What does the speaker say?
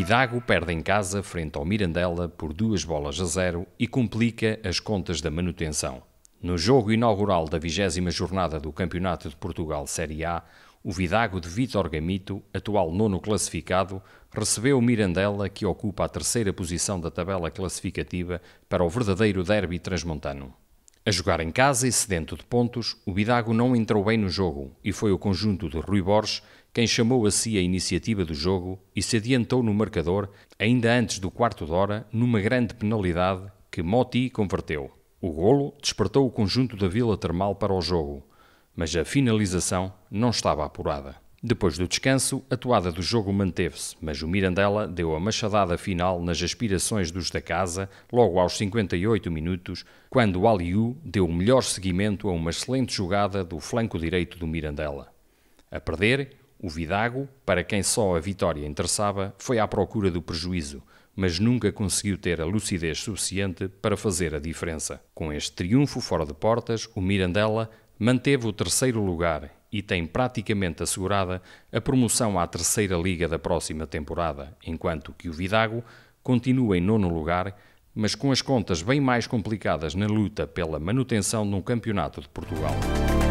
Vidago perde em casa frente ao Mirandela por duas bolas a zero e complica as contas da manutenção. No jogo inaugural da vigésima jornada do Campeonato de Portugal Série A, o Vidago de Vitor Gamito, atual nono classificado, recebeu o Mirandela, que ocupa a terceira posição da tabela classificativa, para o verdadeiro derby transmontano. A jogar em casa e sedento de pontos, o Bidago não entrou bem no jogo e foi o conjunto de Rui Borges quem chamou a si a iniciativa do jogo e se adiantou no marcador ainda antes do quarto de hora numa grande penalidade que Moti converteu. O golo despertou o conjunto da Vila Termal para o jogo, mas a finalização não estava apurada. Depois do descanso, a toada do jogo manteve-se, mas o Mirandela deu a machadada final nas aspirações dos da casa logo aos 58 minutos, quando o Aliu deu o melhor seguimento a uma excelente jogada do flanco direito do Mirandela. A perder, o Vidago, para quem só a vitória interessava, foi à procura do prejuízo, mas nunca conseguiu ter a lucidez suficiente para fazer a diferença. Com este triunfo fora de portas, o Mirandela manteve o terceiro lugar e tem praticamente assegurada a promoção à terceira liga da próxima temporada, enquanto que o Vidago continua em nono lugar, mas com as contas bem mais complicadas na luta pela manutenção num Campeonato de Portugal.